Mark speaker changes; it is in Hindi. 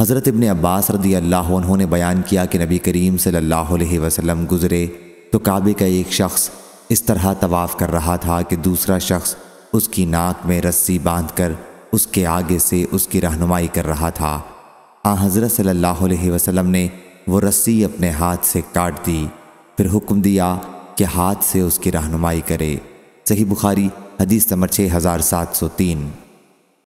Speaker 1: हज़रत इबन अब्बास रदी अल्लाह उन्होंने बयान किया कि नबी करीम सल्लल्लाहु अलैहि वसल्लम गुज़रे तो काबे का एक शख्स इस तरह तवाफ़ कर रहा था कि दूसरा शख्स उसकी नाक में रस्सी बांध कर उसके आगे से उसकी रहनुमाई कर रहा था आ हज़रत सल्लल्लाहु अलैहि वसल्लम ने वो रस्सी अपने हाथ से काट दी फिर हुक्म दिया कि हाथ से उसकी रहनुमाई करे सही बुखारी हदीस नंबर छः हज़ार सात सौ तीन